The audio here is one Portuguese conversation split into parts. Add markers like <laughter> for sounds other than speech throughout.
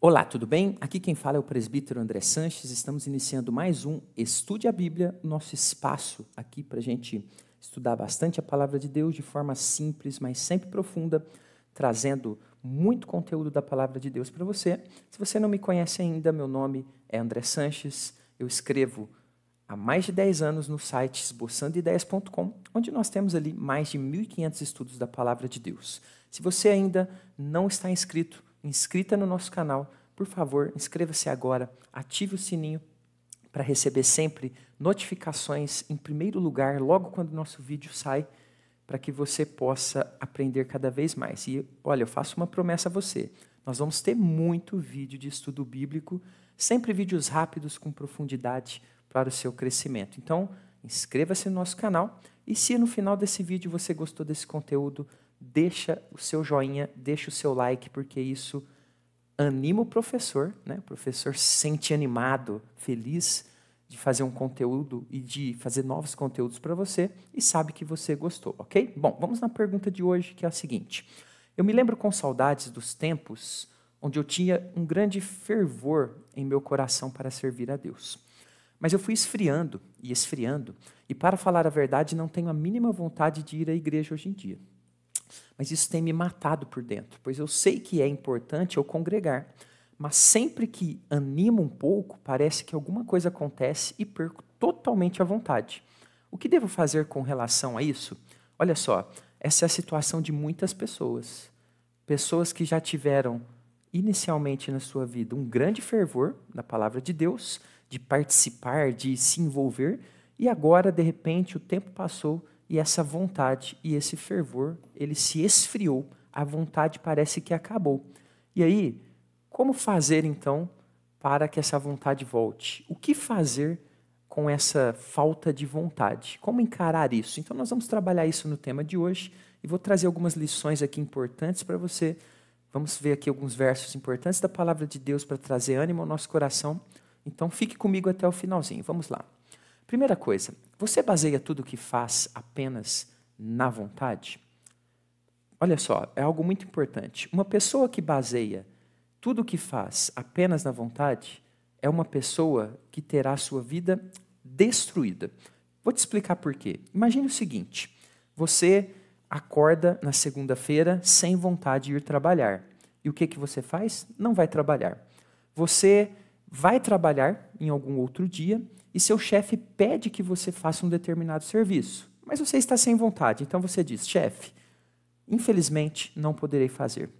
Olá, tudo bem? Aqui quem fala é o presbítero André Sanches. Estamos iniciando mais um Estude a Bíblia, nosso espaço aqui para a gente estudar bastante a palavra de Deus de forma simples, mas sempre profunda, trazendo muito conteúdo da palavra de Deus para você. Se você não me conhece ainda, meu nome é André Sanches. Eu escrevo há mais de 10 anos no site esboçandoideias.com, onde nós temos ali mais de 1.500 estudos da palavra de Deus. Se você ainda não está inscrito, inscrita no nosso canal, por favor, inscreva-se agora, ative o sininho para receber sempre notificações em primeiro lugar, logo quando o nosso vídeo sai, para que você possa aprender cada vez mais. E olha, eu faço uma promessa a você: nós vamos ter muito vídeo de estudo bíblico, sempre vídeos rápidos com profundidade para o seu crescimento. Então, inscreva-se no nosso canal e se no final desse vídeo você gostou desse conteúdo, deixa o seu joinha, deixa o seu like, porque isso anima o professor, né? O professor sente animado, feliz de fazer um conteúdo e de fazer novos conteúdos para você e sabe que você gostou, ok? Bom, vamos na pergunta de hoje, que é a seguinte. Eu me lembro com saudades dos tempos onde eu tinha um grande fervor em meu coração para servir a Deus. Mas eu fui esfriando e esfriando, e para falar a verdade, não tenho a mínima vontade de ir à igreja hoje em dia. Mas isso tem me matado por dentro, pois eu sei que é importante eu congregar. Mas sempre que animo um pouco, parece que alguma coisa acontece e perco totalmente a vontade. O que devo fazer com relação a isso? Olha só, essa é a situação de muitas pessoas. Pessoas que já tiveram inicialmente na sua vida um grande fervor da palavra de Deus, de participar, de se envolver, e agora, de repente, o tempo passou e essa vontade e esse fervor, ele se esfriou, a vontade parece que acabou. E aí, como fazer então para que essa vontade volte? O que fazer com essa falta de vontade? Como encarar isso? Então, nós vamos trabalhar isso no tema de hoje e vou trazer algumas lições aqui importantes para você. Vamos ver aqui alguns versos importantes da palavra de Deus para trazer ânimo ao nosso coração. Então, fique comigo até o finalzinho. Vamos lá. Primeira coisa, você baseia tudo o que faz apenas na vontade? Olha só, é algo muito importante. Uma pessoa que baseia tudo o que faz apenas na vontade é uma pessoa que terá sua vida destruída. Vou te explicar por quê. Imagine o seguinte: você acorda na segunda-feira sem vontade de ir trabalhar. E o que, que você faz? Não vai trabalhar. Você vai trabalhar em algum outro dia e seu chefe pede que você faça um determinado serviço, mas você está sem vontade, então você diz: chefe, infelizmente não poderei fazer.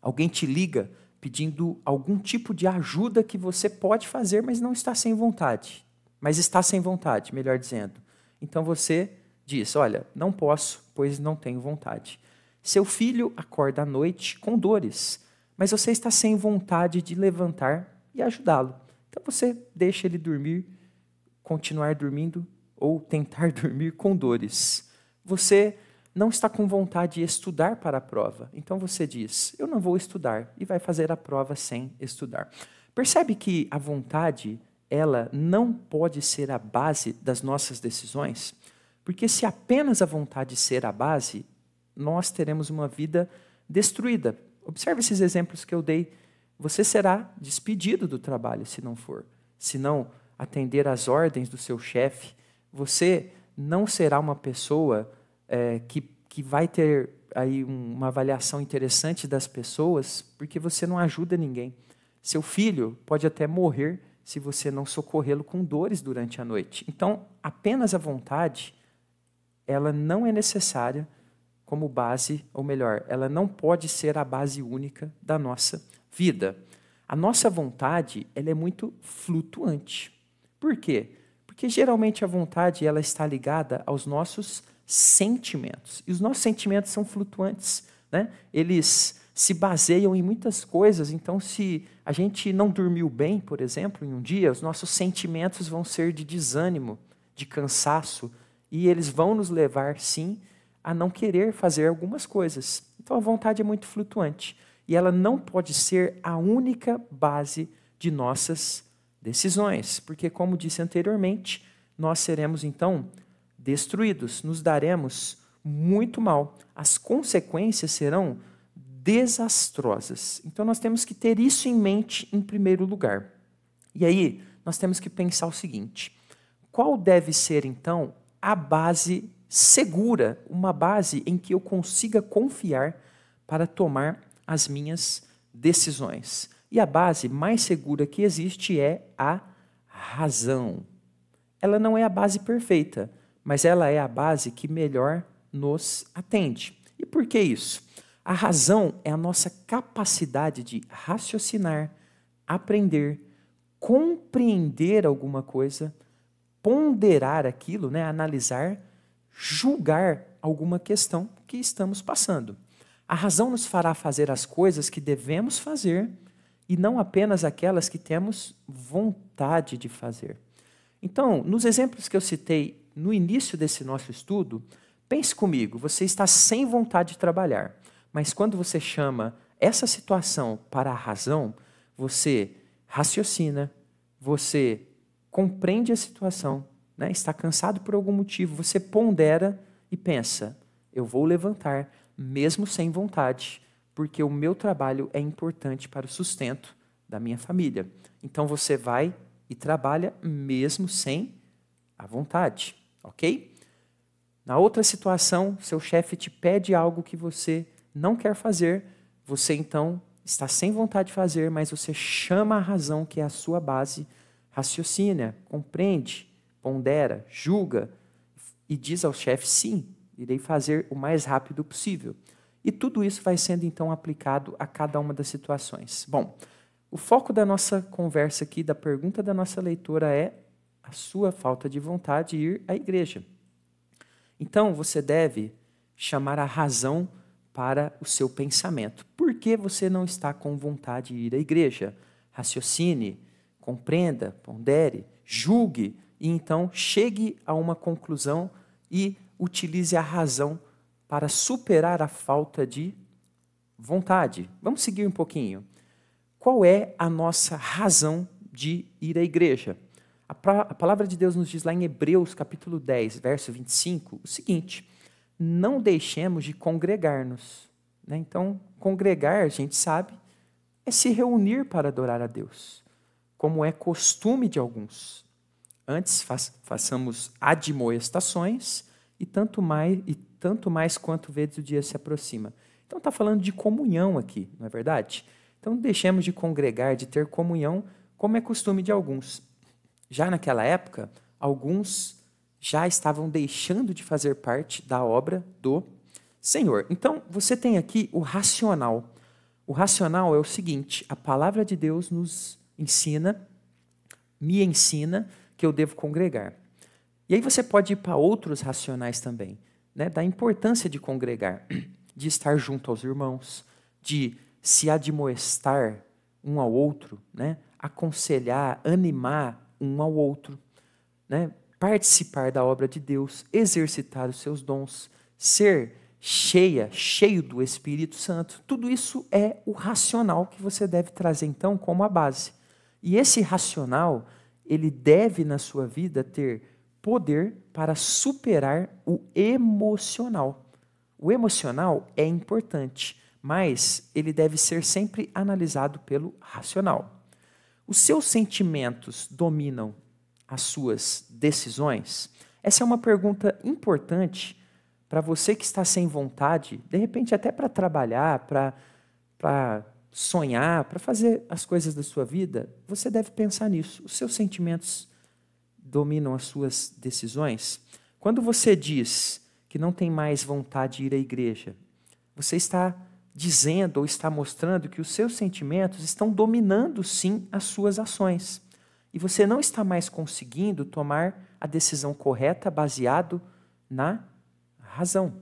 Alguém te liga pedindo algum tipo de ajuda que você pode fazer, mas não está sem vontade. Mas está sem vontade, melhor dizendo. Então você diz: Olha, não posso, pois não tenho vontade. Seu filho acorda à noite com dores, mas você está sem vontade de levantar e ajudá-lo. Então você deixa ele dormir, continuar dormindo ou tentar <laughs> dormir com dores. Você não está com vontade de estudar para a prova. Então você diz: Eu não vou estudar e vai fazer a prova sem estudar. Percebe que a vontade, ela não pode ser a base das nossas decisões? Porque se apenas a vontade ser a base, nós teremos uma vida destruída. Observe esses exemplos que eu dei você será despedido do trabalho se não for. Se não atender às ordens do seu chefe, você não será uma pessoa é, que, que vai ter aí uma avaliação interessante das pessoas, porque você não ajuda ninguém. Seu filho pode até morrer se você não socorrê-lo com dores durante a noite. Então, apenas a vontade, ela não é necessária como base, ou melhor, ela não pode ser a base única da nossa vida, a nossa vontade ela é muito flutuante. Por quê? Porque geralmente a vontade ela está ligada aos nossos sentimentos. E os nossos sentimentos são flutuantes, né? Eles se baseiam em muitas coisas. Então, se a gente não dormiu bem, por exemplo, em um dia, os nossos sentimentos vão ser de desânimo, de cansaço, e eles vão nos levar, sim, a não querer fazer algumas coisas. Então, a vontade é muito flutuante e ela não pode ser a única base de nossas decisões, porque, como disse anteriormente, nós seremos então destruídos, nos daremos muito mal, as consequências serão desastrosas. Então, nós temos que ter isso em mente em primeiro lugar. E aí, nós temos que pensar o seguinte: qual deve ser então a base segura, uma base em que eu consiga confiar para tomar as minhas decisões. E a base mais segura que existe é a razão. Ela não é a base perfeita, mas ela é a base que melhor nos atende. E por que isso? A razão é a nossa capacidade de raciocinar, aprender, compreender alguma coisa, ponderar aquilo, né, analisar, julgar alguma questão que estamos passando. A razão nos fará fazer as coisas que devemos fazer e não apenas aquelas que temos vontade de fazer. Então, nos exemplos que eu citei no início desse nosso estudo, pense comigo, você está sem vontade de trabalhar, mas quando você chama essa situação para a razão, você raciocina, você compreende a situação, né? está cansado por algum motivo, você pondera e pensa: eu vou levantar, mesmo sem vontade, porque o meu trabalho é importante para o sustento da minha família. Então você vai e trabalha mesmo sem a vontade, ok? Na outra situação, seu chefe te pede algo que você não quer fazer, você então está sem vontade de fazer, mas você chama a razão que é a sua base, raciocina, compreende, pondera, julga e diz ao chefe sim, irei fazer o mais rápido possível. E tudo isso vai sendo então aplicado a cada uma das situações. Bom, o foco da nossa conversa aqui, da pergunta da nossa leitora é a sua falta de vontade de ir à igreja. Então, você deve chamar a razão para o seu pensamento. Por que você não está com vontade de ir à igreja? Raciocine, compreenda, pondere, julgue e então chegue a uma conclusão e utilize a razão para superar a falta de vontade. Vamos seguir um pouquinho. Qual é a nossa razão de ir à igreja? A, a palavra de Deus nos diz lá em Hebreus, capítulo 10, verso 25, o seguinte: não deixemos de congregar-nos. Né? Então, congregar, a gente sabe, é se reunir para adorar a Deus, como é costume de alguns. Antes, fa façamos admoestações e tanto mais e tanto mais quanto vezes o dia se aproxima. Então está falando de comunhão aqui, não é verdade? Então deixemos de congregar, de ter comunhão, como é costume de alguns. Já naquela época, alguns já estavam deixando de fazer parte da obra do Senhor. Então você tem aqui o racional. O racional é o seguinte: a palavra de Deus nos ensina, me ensina que eu devo congregar. E aí você pode ir para outros racionais também, né? da importância de congregar, <clears throat> de estar junto aos irmãos, de se admoestar um ao outro, né? aconselhar, animar um ao outro, né? participar da obra de Deus, exercitar os seus dons, ser cheia, cheio do Espírito Santo. Tudo isso é o racional que você deve trazer então como a base. E esse racional, ele deve na sua vida ter poder para superar o emocional. O emocional é importante, mas ele deve ser sempre analisado pelo racional. Os seus sentimentos dominam as suas decisões? Essa é uma pergunta importante para você que está sem vontade, de repente até para trabalhar, para sonhar, para fazer as coisas da sua vida. Você deve pensar nisso. Os seus sentimentos dominam as suas decisões, quando você diz que não tem mais vontade de ir à igreja, você está dizendo ou está mostrando que os seus sentimentos estão dominando sim as suas ações. E você não está mais conseguindo tomar a decisão correta baseado na razão.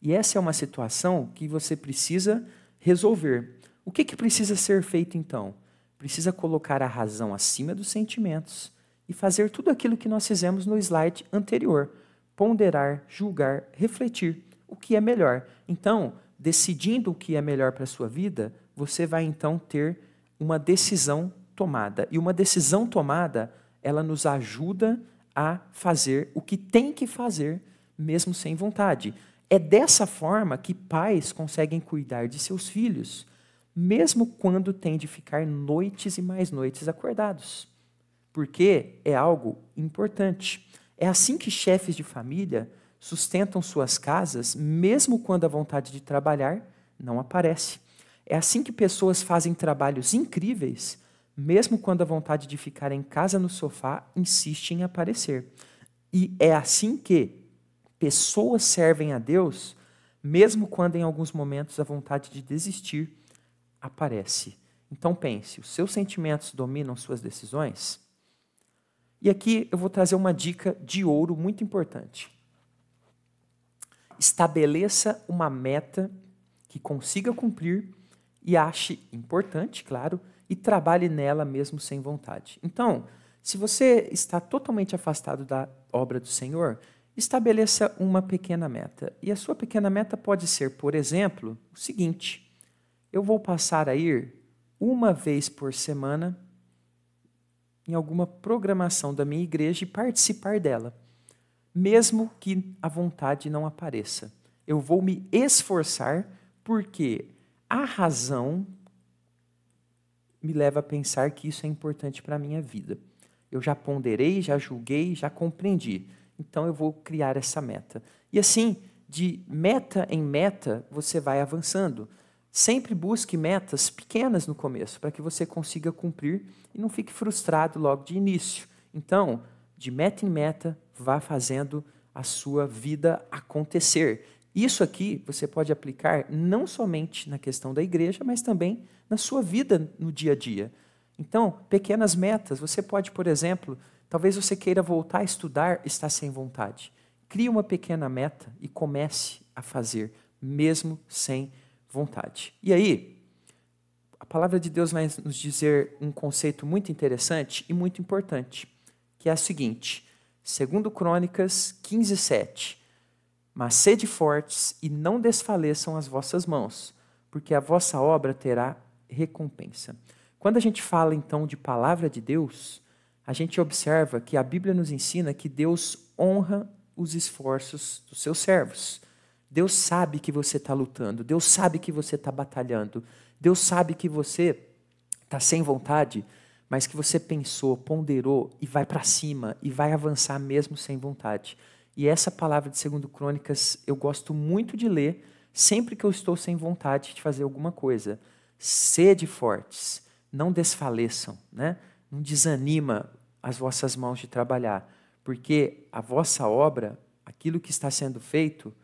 E essa é uma situação que você precisa resolver. O que, que precisa ser feito então? Precisa colocar a razão acima dos sentimentos e fazer tudo aquilo que nós fizemos no slide anterior: ponderar, julgar, refletir o que é melhor. Então, decidindo o que é melhor para a sua vida, você vai então ter uma decisão tomada. E uma decisão tomada, ela nos ajuda a fazer o que tem que fazer, mesmo sem vontade. É dessa forma que pais conseguem cuidar de seus filhos, mesmo quando têm de ficar noites e mais noites acordados porque é algo importante. É assim que chefes de família sustentam suas casas, mesmo quando a vontade de trabalhar não aparece. É assim que pessoas fazem trabalhos incríveis, mesmo quando a vontade de ficar em casa no sofá insiste em aparecer. E é assim que pessoas servem a Deus, mesmo quando em alguns momentos a vontade de desistir aparece. Então pense, os seus sentimentos dominam suas decisões? E aqui eu vou trazer uma dica de ouro muito importante. Estabeleça uma meta que consiga cumprir e ache importante, claro, e trabalhe nela mesmo sem vontade. Então, se você está totalmente afastado da obra do Senhor, estabeleça uma pequena meta. E a sua pequena meta pode ser, por exemplo, o seguinte: eu vou passar a ir uma vez por semana em alguma programação da minha igreja e participar dela, mesmo que a vontade não apareça. Eu vou me esforçar porque a razão me leva a pensar que isso é importante para a minha vida. Eu já ponderei, já julguei, já compreendi. Então eu vou criar essa meta. E assim, de meta em meta, você vai avançando. Sempre busque metas pequenas no começo, para que você consiga cumprir e não fique frustrado logo de início. Então, de meta em meta, vá fazendo a sua vida acontecer. Isso aqui você pode aplicar não somente na questão da igreja, mas também na sua vida no dia a dia. Então, pequenas metas. Você pode, por exemplo, talvez você queira voltar a estudar, está sem vontade. Crie uma pequena meta e comece a fazer, mesmo sem vontade vontade. E aí, a palavra de Deus vai nos dizer um conceito muito interessante e muito importante, que é o seguinte: segundo Crônicas 15, 7. Mas sede fortes e não desfaleçam as vossas mãos, porque a vossa obra terá recompensa. Quando a gente fala então de palavra de Deus, a gente observa que a Bíblia nos ensina que Deus honra os esforços dos seus servos. Deus sabe que você está lutando, Deus sabe que você está batalhando, Deus sabe que você está sem vontade, mas que você pensou, ponderou e vai para cima e vai avançar mesmo sem vontade. E essa palavra de segundo Crônicas eu gosto muito de ler sempre que eu estou sem vontade de fazer alguma coisa. Sede fortes, não desfaleçam, né? Não desanima as vossas mãos de trabalhar, porque a vossa obra, aquilo que está sendo feito,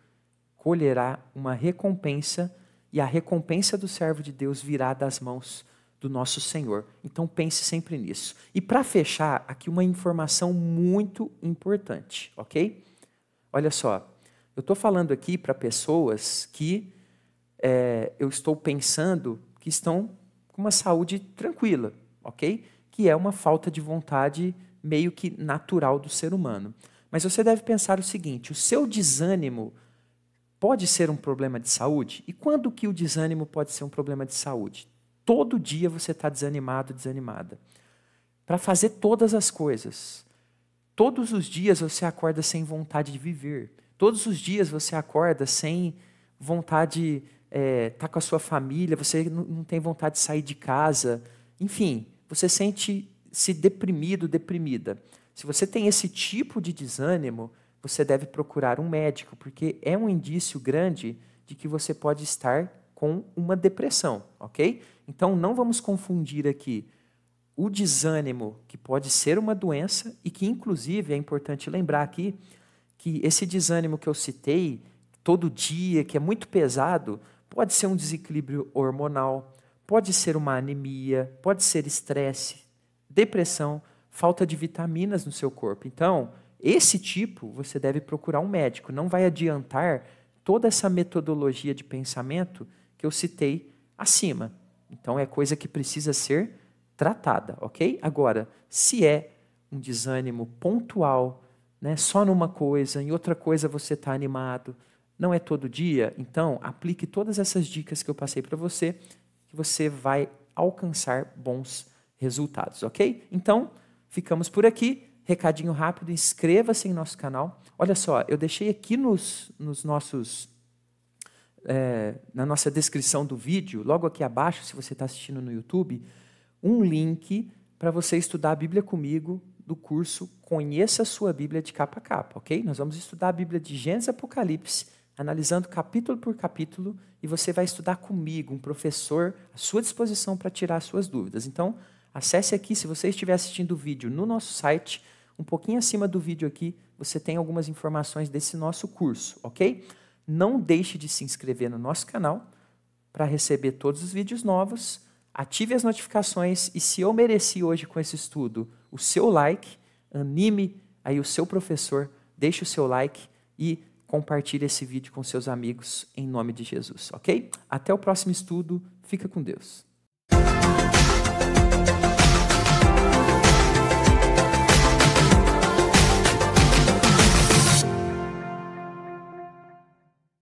colherá uma recompensa, e a recompensa do servo de Deus virá das mãos do nosso Senhor. Então pense sempre nisso. E para fechar, aqui uma informação muito importante, ok? Olha só, eu estou falando aqui para pessoas que é, eu estou pensando que estão com uma saúde tranquila, ok? Que é uma falta de vontade meio que natural do ser humano. Mas você deve pensar o seguinte: o seu desânimo pode ser um problema de saúde? E quando que o desânimo pode ser um problema de saúde? Todo dia você está desanimado, desanimada. Para fazer todas as coisas. Todos os dias você acorda sem vontade de viver. Todos os dias você acorda sem vontade de é, estar tá com a sua família, você não tem vontade de sair de casa. Enfim, você sente se deprimido, deprimida. Se você tem esse tipo de desânimo, você deve procurar um médico, porque é um indício grande de que você pode estar com uma depressão, ok? Então não vamos confundir aqui o desânimo, que pode ser uma doença e que, inclusive, é importante lembrar aqui que esse desânimo que eu citei, todo dia, que é muito pesado, pode ser um desequilíbrio hormonal, pode ser uma anemia, pode ser estresse, depressão, falta de vitaminas no seu corpo. Então, esse tipo, você deve procurar um médico. Não vai adiantar toda essa metodologia de pensamento que eu citei acima. Então, é coisa que precisa ser tratada, ok? Agora, se é um desânimo pontual, né, só numa coisa, em outra coisa você está animado, não é todo dia, então aplique todas essas dicas que eu passei para você, que você vai alcançar bons resultados, ok? Então, ficamos por aqui recadinho rápido, inscreva-se em nosso canal. Olha só, eu deixei aqui nos, nos nossos é, na nossa descrição do vídeo, logo aqui abaixo, se você está assistindo no YouTube, um link para você estudar a Bíblia comigo do curso Conheça a Sua Bíblia de Capa a Capa, ok? Nós vamos estudar a Bíblia de Gênesis e Apocalipse, analisando capítulo por capítulo, e você vai estudar comigo, um professor à sua disposição para tirar suas dúvidas. Então, Acesse aqui, se você estiver assistindo o vídeo no nosso site, um pouquinho acima do vídeo aqui, você tem algumas informações desse nosso curso, ok? Não deixe de se inscrever no nosso canal para receber todos os vídeos novos. Ative as notificações e se eu mereci hoje com esse estudo o seu like, anime aí o seu professor, deixe o seu like e compartilhe esse vídeo com seus amigos em nome de Jesus, ok? Até o próximo estudo, fica com Deus. Thank you.